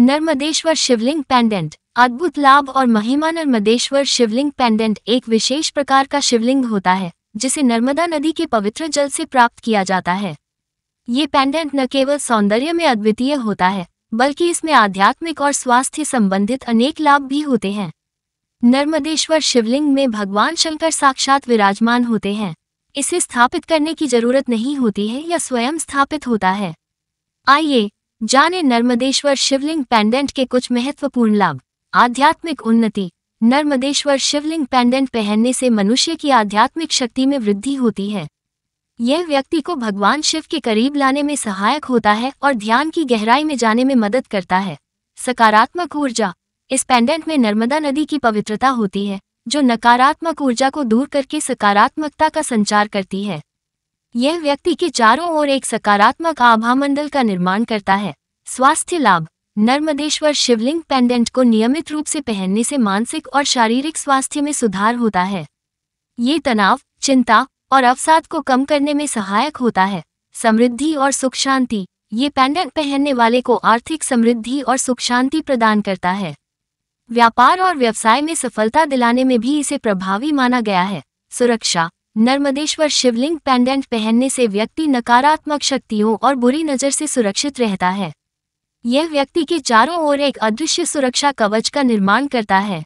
नर्मदेश्वर शिवलिंग pendant अद्भुत लाभ और महिमा नर्मदेश्वर शिवलिंग पेंडेंट एक विशेष प्रकार का शिवलिंग होता है जिसे नर्मदा नदी के पवित्र जल से प्राप्त किया जाता है ये पेंडेंट न केवल सौंदर्य में अद्वितीय होता है बल्कि इसमें आध्यात्मिक और स्वास्थ्य संबंधित अनेक लाभ भी होते हैं नर्मदेश्वर शिवलिंग में भगवान शंकर साक्षात विराजमान होते हैं इसे स्थापित करने की जरूरत नहीं होती है या स्वयं स्थापित होता है आइए जाने नर्मदेश्वर शिवलिंग पेंडेंट के कुछ महत्वपूर्ण लाभ आध्यात्मिक उन्नति नर्मदेश्वर शिवलिंग पेंडेंट पहनने से मनुष्य की आध्यात्मिक शक्ति में वृद्धि होती है यह व्यक्ति को भगवान शिव के करीब लाने में सहायक होता है और ध्यान की गहराई में जाने में मदद करता है सकारात्मक ऊर्जा इस पेंडेंट में नर्मदा नदी की पवित्रता होती है जो नकारात्मक ऊर्जा को दूर करके सकारात्मकता का संचार करती है यह व्यक्ति के चारों ओर एक सकारात्मक आभा मंडल का निर्माण करता है स्वास्थ्य लाभ नर्मदेश्वर शिवलिंग पेंडेंट को नियमित रूप से पहनने से मानसिक और शारीरिक स्वास्थ्य में सुधार होता है ये तनाव चिंता और अवसाद को कम करने में सहायक होता है समृद्धि और सुख शांति ये पेंडेंट पहनने वाले को आर्थिक समृद्धि और सुख शांति प्रदान करता है व्यापार और व्यवसाय में सफलता दिलाने में भी इसे प्रभावी माना गया है सुरक्षा नर्मदेश्वर शिवलिंग पेंडेंट पहनने से व्यक्ति नकारात्मक शक्तियों और बुरी नज़र से सुरक्षित रहता है यह व्यक्ति के चारों ओर एक अदृश्य सुरक्षा कवच का निर्माण करता है